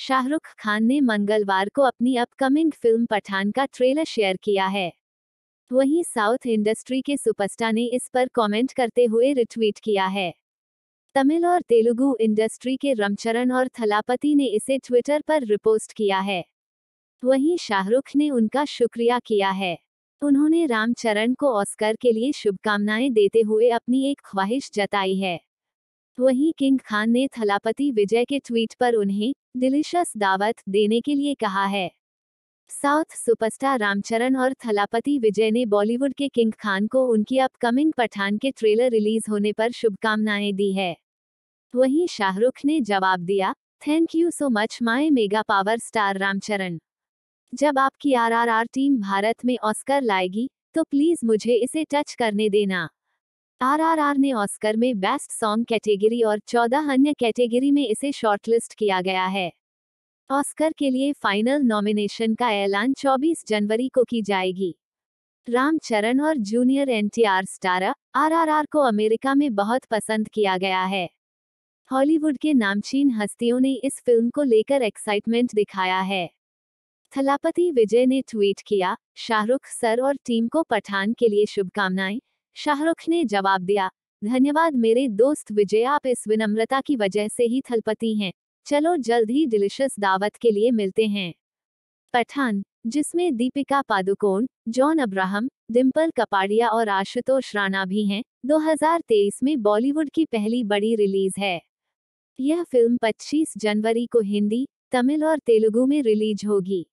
शाहरुख खान ने मंगलवार को अपनी अपकमिंग फिल्म पठान का ट्रेलर शेयर किया है वहीं साउथ इंडस्ट्री के सुपरस्टार ने इस पर कमेंट करते हुए रिट्वीट किया है तमिल और तेलुगु इंडस्ट्री के रमचरण और थलापति ने इसे ट्विटर पर रिपोस्ट किया है वहीं शाहरुख ने उनका शुक्रिया किया है उन्होंने रामचरण को ऑस्कर के लिए शुभकामनाएं देते हुए अपनी एक ख्वाहिश जताई है वहीं किंग खान ने थलापति विजय के ट्वीट पर उन्हें डिलिशियस दावत देने के लिए कहा है साउथ सुपरस्टार रामचरण और थलापति विजय ने बॉलीवुड के किंग खान को उनकी अपकमिंग पठान के ट्रेलर रिलीज होने पर शुभकामनाएं दी है वहीं शाहरुख ने जवाब दिया thank you so much my mega power star Ram Charan जब आपकी आरआरआर टीम भारत में ऑस्कर लाएगी तो प्लीज मुझे इसे टच करने देना आरआरआर ने ऑस्कर में बेस्ट सॉन्ग कैटेगरी और चौदह अन्य कैटेगरी में इसे शॉर्टलिस्ट किया गया है ऑस्कर के लिए फाइनल नॉमिनेशन का ऐलान 24 जनवरी को की जाएगी रामचरण और जूनियर एनटीआर स्टार आरआरआर को अमेरिका में बहुत पसंद किया गया है हॉलीवुड के नामचीन हस्तियों ने इस फिल्म को लेकर एक्साइटमेंट दिखाया है थलापति विजय ने ट्वीट किया शाहरुख सर और टीम को पठान के लिए शुभकामनाएं शाहरुख ने जवाब दिया धन्यवाद मेरे दोस्त विजय आप इस विनम्रता की वजह से ही थलपति हैं चलो जल्द ही डिलिशियस दावत के लिए मिलते हैं पठान जिसमें दीपिका पादुकोण जॉन अब्राहम डिम्पल कपाड़िया और आशुतोष राणा भी हैं 2023 में बॉलीवुड की पहली बड़ी रिलीज है यह फिल्म 25 जनवरी को हिंदी तमिल और तेलुगु में रिलीज होगी